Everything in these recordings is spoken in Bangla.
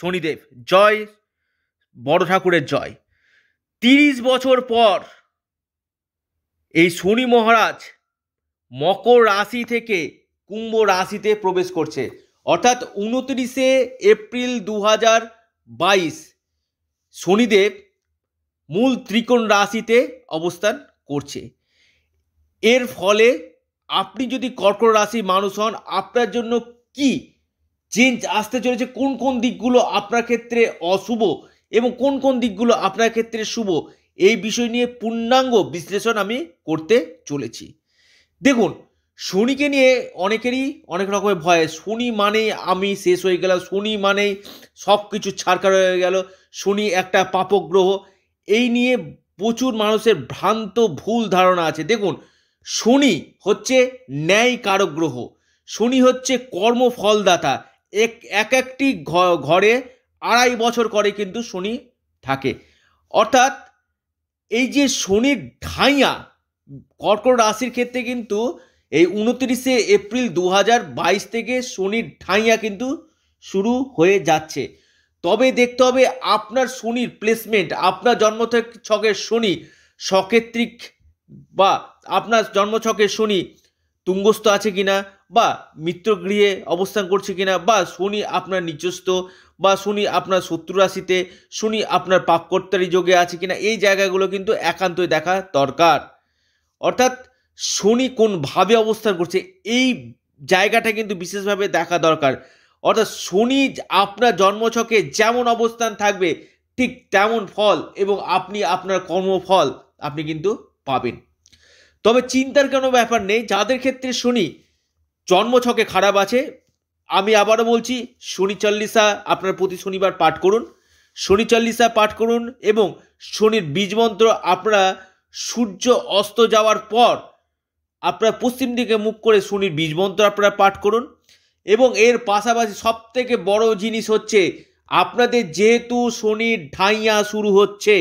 শনিদেব জয় বড় ঠাকুরের জয় তিরিশ বছর পর এই শনি মহারাজ মকর রাশি থেকে কুম্ভ রাশিতে প্রবেশ করছে অর্থাৎ উনত্রিশে এপ্রিল দু হাজার বাইশ শনিদেব মূল ত্রিকোণ রাশিতে অবস্থান করছে এর ফলে আপনি যদি কর্কট রাশির মানুষ হন আপনার জন্য কি চেঞ্জ আসতে চলেছে কোন কোন দিকগুলো আপনার ক্ষেত্রে অশুভ এবং কোন কোন দিকগুলো আপনার ক্ষেত্রে শুভ এই বিষয় নিয়ে পূর্ণাঙ্গ বিশ্লেষণ আমি করতে চলেছি দেখুন শনিকে নিয়ে অনেকেরই অনেক রকমের ভয় শনি মানেই আমি শেষ হয়ে গেলাম শনি মানেই সব কিছু ছাড়কার হয়ে গেল শনি একটা পাপক গ্রহ এই নিয়ে প্রচুর মানুষের ভ্রান্ত ভুল ধারণা আছে দেখুন শনি হচ্ছে ন্যায় কারক গ্রহ শনি হচ্ছে কর্মফলদাতা এক এক একটি ঘরে আড়াই বছর করে কিন্তু শনি থাকে অর্থাৎ এই যে শনির ঢাইয়া কর্কট রাশির ক্ষেত্রে কিন্তু এই উনত্রিশে এপ্রিল দু বাইশ থেকে শনির ঢাইয়া কিন্তু শুরু হয়ে যাচ্ছে তবে দেখতে হবে আপনার শনির প্লেসমেন্ট আপনার জন্ম ছকের শনি সকেত্রিক বা আপনার জন্মছকের শনি তুঙ্গস্থ আছে কিনা বা মিত্রগৃহে অবস্থান করছে কিনা বা শনি আপনার নিজস্ব বা শনি আপনার শত্রু রাশিতে শনি আপনার পাককর্তারি যোগে আছে কিনা এই জায়গাগুলো কিন্তু একান্তই দেখা দরকার অর্থাৎ শনি কোনভাবে অবস্থান করছে এই জায়গাটা কিন্তু বিশেষভাবে দেখা দরকার অর্থাৎ শনি আপনার জন্মছকে যেমন অবস্থান থাকবে ঠিক তেমন ফল এবং আপনি আপনার কর্মফল আপনি কিন্তু পাবেন তবে চিন্তার কোনো ব্যাপার নেই যাদের ক্ষেত্রে শনি জন্মছকে খারাপ আছে আমি আবারও বলছি শনি চল্লিশা আপনার প্রতি শনিবার পাঠ করুন শনি চল্লিশা পাঠ করুন এবং শনির বীজমন্ত্র আপনারা সূর্য অস্ত যাওয়ার পর আপনারা পশ্চিম দিকে মুখ করে শনির বীজমন্ত্র আপনারা পাঠ করুন এবং এর পাশাপাশি সবথেকে বড় জিনিস হচ্ছে আপনাদের যেহেতু শনির ঢাইয়া শুরু হচ্ছে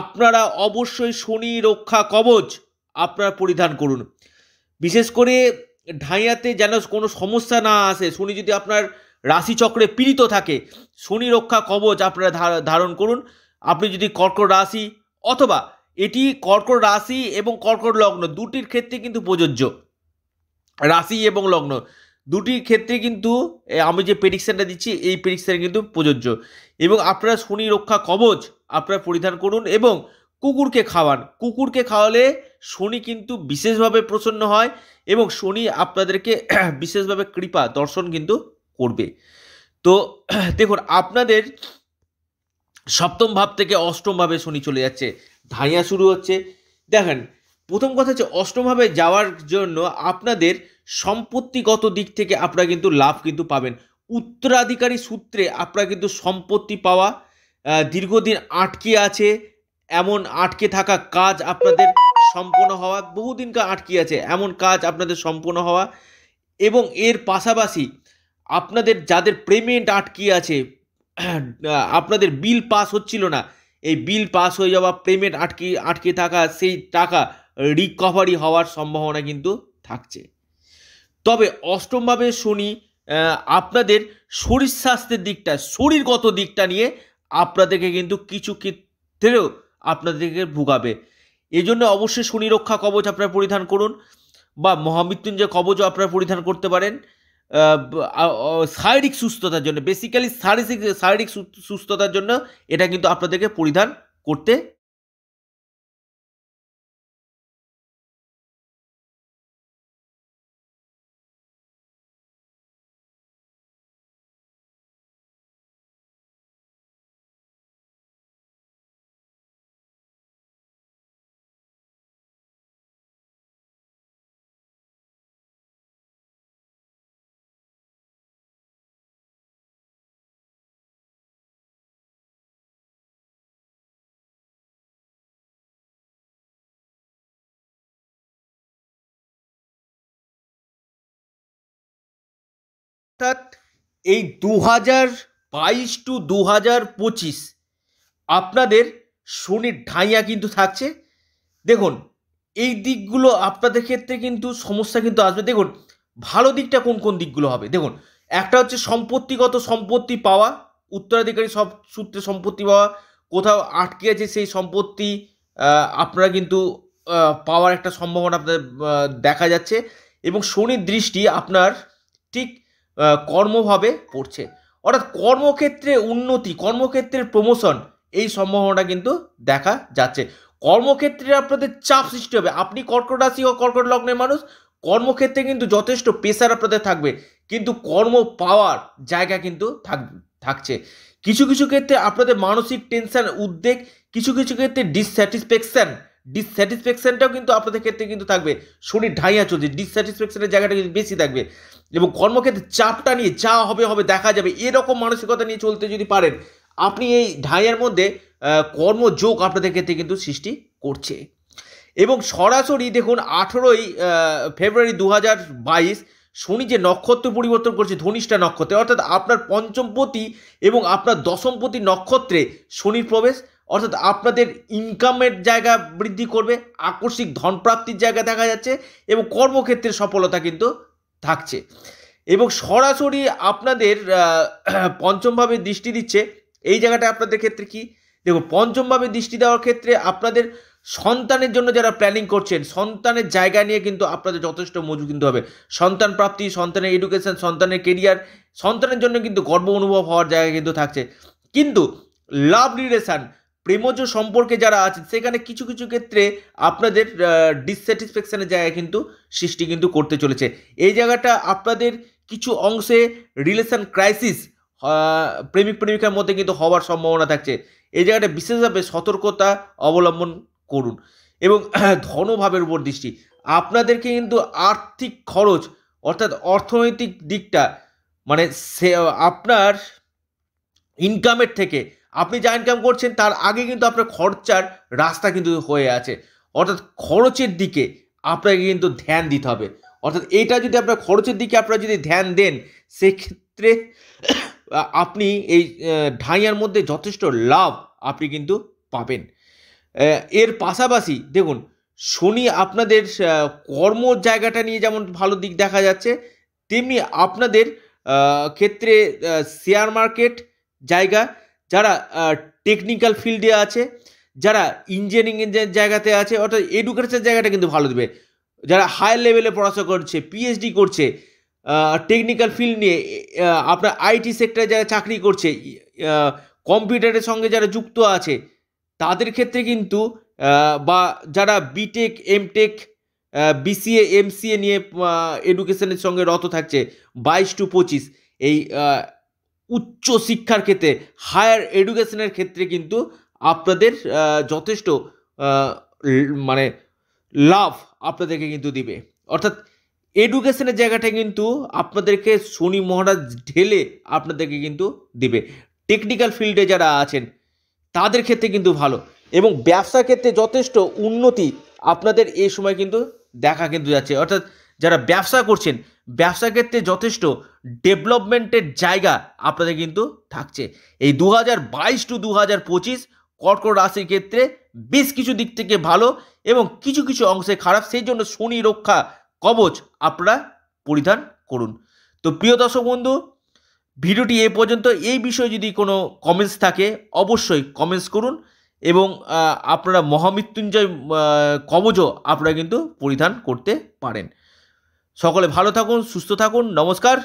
আপনারা অবশ্যই শনি রক্ষা কবচ আপনারা পরিধান করুন বিশেষ করে ঢাইয়াতে যেন কোনো সমস্যা না আসে শনি যদি আপনার রাশিচক্রে পীড়িত থাকে শনি রক্ষা কবচ আপনারা ধারণ করুন আপনি যদি কর্কট রাশি অথবা এটি কর্কট রাশি এবং কর্কট লগ্ন দুটির ক্ষেত্রে কিন্তু প্রযোজ্য রাশি এবং লগ্ন দুটির ক্ষেত্রে কিন্তু আমি যে প্রেডিকশানটা দিচ্ছি এই প্রেডিকশান কিন্তু প্রযোজ্য এবং আপনারা শনি রক্ষা কবচ আপনারা পরিধান করুন এবং কুকুরকে খাওয়ান কুকুরকে খাওয়ালে শনি কিন্তু বিশেষভাবে প্রসন্ন হয় এবং শনি আপনাদেরকে বিশেষভাবে কৃপা দর্শন কিন্তু করবে তো দেখুন আপনাদের সপ্তম ভাব থেকে অষ্টম ভাবে শনি চলে যাচ্ছে ধাইয়া শুরু হচ্ছে দেখেন প্রথম কথা হচ্ছে অষ্টমভাবে যাওয়ার জন্য আপনাদের সম্পত্তিগত দিক থেকে আপনারা কিন্তু লাভ কিন্তু পাবেন উত্তরাধিকারী সূত্রে আপনারা কিন্তু সম্পত্তি পাওয়া দীর্ঘদিন আটকে আছে এমন আটকে থাকা কাজ আপনাদের সম্পূর্ণ হওয়া বহুদিনকার আটকে আছে এমন কাজ আপনাদের সম্পূর্ণ হওয়া এবং এর পাশাপাশি আপনাদের যাদের পেমেন্ট আটকে আছে আপনাদের বিল পাস হচ্ছিল না এই বিল পাস হয়ে যাওয়া পেমেন্ট আটকে আটকে থাকা সেই টাকা রিকভারি হওয়ার সম্ভাবনা কিন্তু থাকছে তবে অষ্টমভাবে শনি আপনাদের শরীর স্বাস্থ্যের দিকটা শরীরগত দিকটা নিয়ে আপনাদেরকে কিন্তু কিছু ক্ষেত্রেও আপনাদেরকে ভুগাবে এজন্য অবশ্যই শনিরক্ষা কবচ আপনারা পরিধান করুন বা মহামৃত্যুঞ্জয় কবচও আপনারা পরিধান করতে পারেন শারীরিক সুস্থতার জন্য বেসিক্যালি শারীরিক শারীরিক সুস্থতার জন্য এটা কিন্তু আপনাদেরকে পরিধান করতে অর্থাৎ এই দু হাজার বাইশ টু দু হাজার পঁচিশ আপনাদের শনির ঢাইয়া কিন্তু থাকছে দেখুন এই দিকগুলো আপনাদের ক্ষেত্রে কিন্তু সমস্যা কিন্তু আসবে দেখুন ভালো দিকটা কোন কোন দিকগুলো হবে দেখুন একটা হচ্ছে সম্পত্তিগত সম্পত্তি পাওয়া উত্তরাধিকারী সব সূত্রে সম্পত্তি পাওয়া কোথাও আটকে আছে সেই সম্পত্তি আপনারা কিন্তু পাওয়ার একটা সম্ভাবনা আপনাদের দেখা যাচ্ছে এবং শনির দৃষ্টি আপনার ঠিক কর্মভাবে পড়ছে অর্থাৎ কর্মক্ষেত্রে উন্নতি কর্মক্ষেত্রের প্রমোশন এই সম্ভাবনাটা কিন্তু দেখা যাচ্ছে কর্মক্ষেত্রে আপনাদের চাপ সৃষ্টি হবে আপনি কর্কট রাশি ও কর্কট লগ্নের মানুষ কর্মক্ষেত্রে কিন্তু যথেষ্ট পেশার আপনাদের থাকবে কিন্তু কর্ম পাওয়ার জায়গা কিন্তু থাক থাকছে কিছু কিছু ক্ষেত্রে আপনাদের মানসিক টেনশন উদ্বেগ কিছু কিছু ক্ষেত্রে ডিসস্যাটিসফ্যাকশান ডিসস্যাটিসফ্যাকশানটাও কিন্তু আপনাদের ক্ষেত্রে কিন্তু থাকবে শরীর ঢাইয়া চলছে ডিসস্যাটিসফ্যাকশানের জায়গাটা কিন্তু বেশি থাকবে এবং কর্মক্ষেত্রে চাপটা নিয়ে যা হবে হবে দেখা যাবে এরকম মানসিকতা নিয়ে চলতে যদি পারেন আপনি এই ঢাইয়ার মধ্যে কর্মযোগ আপনাদের ক্ষেত্রে কিন্তু সৃষ্টি করছে এবং সরাসরি দেখুন আঠেরোই ফেব্রুয়ারি দু শনি যে নক্ষত্র পরিবর্তন করছে ধনিষ্ঠা নক্ষত্রে অর্থাৎ আপনার পঞ্চমপতি এবং আপনার দশমপতি নক্ষত্রে শনির প্রবেশ অর্থাৎ আপনাদের ইনকামের জায়গা বৃদ্ধি করবে আকস্মিক ধনপ্রাপ্তির জায়গা দেখা যাচ্ছে এবং কর্মক্ষেত্রে সফলতা কিন্তু থাকছে এবং সরাসরি আপনাদের পঞ্চমভাবে দৃষ্টি দিচ্ছে এই জায়গাটা আপনাদের ক্ষেত্রে কি দেখুন পঞ্চমভাবে দৃষ্টি দেওয়ার ক্ষেত্রে আপনাদের সন্তানের জন্য যারা প্ল্যানিং করছেন সন্তানের জায়গা নিয়ে কিন্তু আপনাদের যথেষ্ট মজু কিন্তু হবে সন্তান প্রাপ্তি সন্তানের এডুকেশন সন্তানের কেরিয়ার সন্তানের জন্য কিন্তু গর্ব অনুভব হওয়ার জায়গা কিন্তু থাকছে কিন্তু লাভ রিলেশান প্রেমজ সম্পর্কে যারা আছেন সেখানে কিছু কিছু ক্ষেত্রে আপনাদের ডিসস্যাটিসফ্যাকশানের জায়গায় কিন্তু সৃষ্টি কিন্তু করতে চলেছে এই জায়গাটা আপনাদের কিছু অংশে রিলেশান ক্রাইসিস প্রেমিক প্রেমিকার মধ্যে কিন্তু হওয়ার সম্ভাবনা থাকছে এই জায়গাটা বিশেষভাবে সতর্কতা অবলম্বন করুন এবং ধনভাবের উপর দৃষ্টি আপনাদেরকে কিন্তু আর্থিক খরচ অর্থাৎ অর্থনৈতিক দিকটা মানে সে আপনার ইনকামের থেকে আপনি যা ইনকাম করছেন তার আগে কিন্তু আপনার খরচার রাস্তা কিন্তু হয়ে আছে অর্থাৎ খরচের দিকে আপনাকে কিন্তু ধ্যান দিতে হবে অর্থাৎ এটা যদি আপনার খরচের দিকে আপনারা যদি ধ্যান দেন সেক্ষেত্রে আপনি এই ঢাইয়ার মধ্যে যথেষ্ট লাভ আপনি কিন্তু পাবেন এর পাশাপাশি দেখুন শনি আপনাদের কর্ম জায়গাটা নিয়ে যেমন ভালো দিক দেখা যাচ্ছে তেমনি আপনাদের ক্ষেত্রে শেয়ার মার্কেট জায়গা যারা টেকনিক্যাল ফিল্ডে আছে যারা ইঞ্জিনিয়ারিংয়ের জায়গাতে আছে অর্থাৎ এডুকেশনের জায়গাটা কিন্তু ভালো দেবে যারা হাই লেভেলে পড়াশোনা করছে পিএইচডি করছে টেকনিক্যাল ফিল্ড নিয়ে আপনার আইটি সেক্টরে যারা চাকরি করছে কম্পিউটারের সঙ্গে যারা যুক্ত আছে তাদের ক্ষেত্রে কিন্তু বা যারা বিটেক এমটেক বিসিএ এমসিএ নিয়ে এডুকেশনের সঙ্গে রত থাকছে বাইশ টু পঁচিশ এই উচ্চ শিক্ষার ক্ষেত্রে হায়ার এডুকেশনের ক্ষেত্রে কিন্তু আপনাদের যথেষ্ট মানে লাভ আপনাদেরকে কিন্তু দিবে অর্থাৎ এডুকেশনের জায়গাটা কিন্তু আপনাদেরকে শনি মহারাজ ঢেলে আপনাদেরকে কিন্তু দিবে টেকনিক্যাল ফিল্ডে যারা আছেন তাদের ক্ষেত্রে কিন্তু ভালো এবং ব্যবসা ক্ষেত্রে যথেষ্ট উন্নতি আপনাদের এই সময় কিন্তু দেখা কিন্তু যাচ্ছে অর্থাৎ যারা ব্যবসা করছেন ব্যবসা ক্ষেত্রে যথেষ্ট ডেভেলপমেন্টের জায়গা আপনাদের কিন্তু থাকছে এই দু হাজার বাইশ টু দু হাজার পঁচিশ কর্কট রাশির ক্ষেত্রে বেশ কিছু দিক থেকে ভালো এবং কিছু কিছু অংশে খারাপ সেই জন্য শনি রক্ষা কবচ আপনারা পরিধান করুন তো প্রিয় দর্শক বন্ধু ভিডিওটি এ পর্যন্ত এই বিষয়ে যদি কোনো কমেন্টস থাকে অবশ্যই কমেন্টস করুন এবং আপনারা মহামৃত্যুঞ্জয় কবচও আপনারা কিন্তু পরিধান করতে পারেন সকলে ভালো থাকুন সুস্থ থাকুন নমস্কার